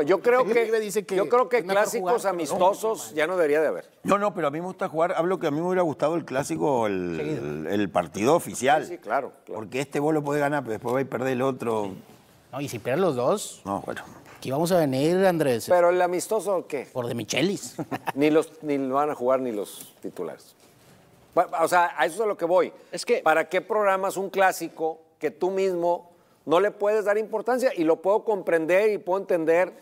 yo creo que, dice que, yo creo que clásicos amistosos ya no debería de haber. No, no, pero a mí me gusta jugar, hablo que a mí me hubiera gustado el clásico, el, el, partido oficial. Sí, claro, Porque este vos lo podés ganar, pero después va a perder el otro. No, y si pierden los dos. No, bueno. Aquí vamos a venir, Andrés. ¿Pero el amistoso qué? Por de Michelis. ni los ni van a jugar ni los titulares. O sea, a eso es a lo que voy. Es que. ¿Para qué programas un clásico que tú mismo no le puedes dar importancia y lo puedo comprender y puedo entender,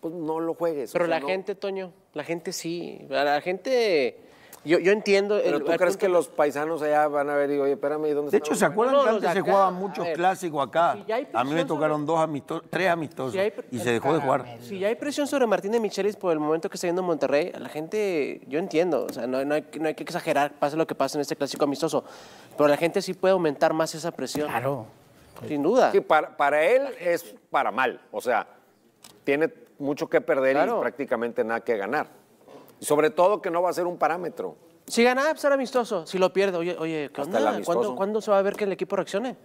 pues no lo juegues. Pero la gente, Toño, la gente sí, la gente... Yo, yo entiendo. Pero tú crees que los paisanos allá van a ver y, oye, espérame, ¿y dónde De hecho, ¿se acuerdan que antes se jugaban muchos clásico clásicos acá? a mí me tocaron dos amistosos, tres amistosos y se dejó de ah, jugar. Si ya hay presión sobre Martín de Michelis por el momento que está yendo a Monterrey, la gente, yo entiendo, o sea, no, no, hay, no, hay, que exagerar, pase lo que pase en este clásico amistoso, pero la gente sí puede aumentar más esa presión. Claro. Sin duda. para, él es para mal. O sea, tiene mucho que perder y prácticamente nada que ganar. sobre todo que no va a ser un parámetro. Si gana, pues amistoso. Si lo pierde, oye, oye ¿Cuándo, se va a ver que el equipo reaccione?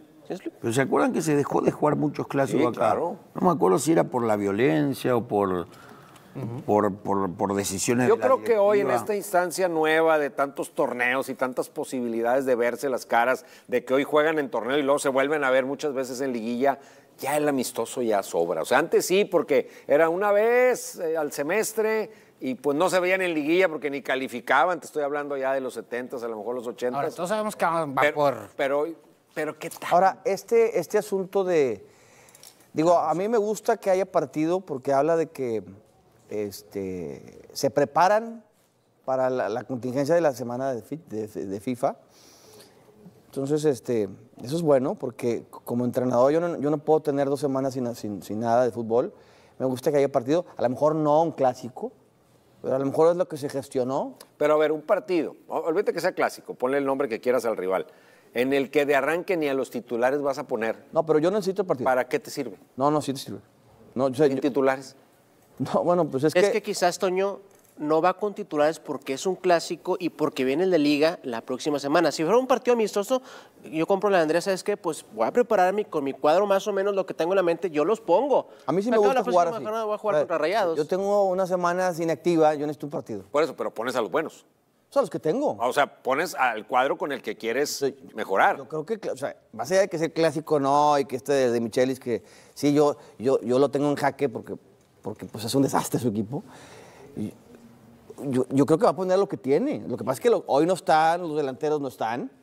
Pero ¿se acuerdan que se dejó de jugar muchos clásicos acá? Claro. No me acuerdo si era por la violencia o por por, por, por, decisiones. Yo creo que hoy en esta instancia nueva de tantos torneos y tantas posibilidades de verse las caras, de que hoy juegan en torneo y luego se vuelven a ver muchas veces en liguilla, ya el amistoso ya sobra. O sea, antes sí, porque era una vez eh, al semestre, y pues no se veían en liguilla porque ni calificaban, te estoy hablando ya de los 70 a lo mejor los 80 Ahora, todos sabemos que va pero, por... Pero, pero, ¿qué tal? Ahora, este, este asunto de... Digo, a mí me gusta que haya partido porque habla de que este, se preparan para la, contingencia de la semana de, FIFA. Entonces, este, eso es bueno porque como entrenador yo no, yo no puedo tener dos semanas sin, sin, nada de fútbol. Me gusta que haya partido, a lo mejor no un clásico, pero a lo mejor es lo que se gestionó. Pero a ver, un partido, olvídate que sea clásico, ponle el nombre que quieras al rival, en el que de arranque ni a los titulares vas a poner. No, pero yo necesito partido. ¿Para qué te sirve? No, no, sí te sirve. No, ¿Sin titulares? No, bueno, pues es, que... Es que quizás, Toño, no va con titulares porque es un clásico y porque viene el de liga la próxima semana. Si fuera un partido amistoso, yo compro la de Andrea, ¿sabes qué? Pues voy a prepararme con mi cuadro más o menos lo que tengo en la mente, yo los pongo. A mí sí me, gusta jugar así. voy a jugar a Rayados. Yo tengo unas semanas inactiva, yo necesito un partido. Por eso, pero pones a los buenos. O los que tengo. O sea, pones al cuadro con el que quieres mejorar. Yo creo que, o sea, más allá de que sea clásico no y que este de, Michelis, que sí, yo, yo, yo lo tengo en jaque porque porque pues, es un desastre su equipo. Y yo, creo que va a poner lo que tiene. Lo que pasa es que hoy no están, los delanteros no están.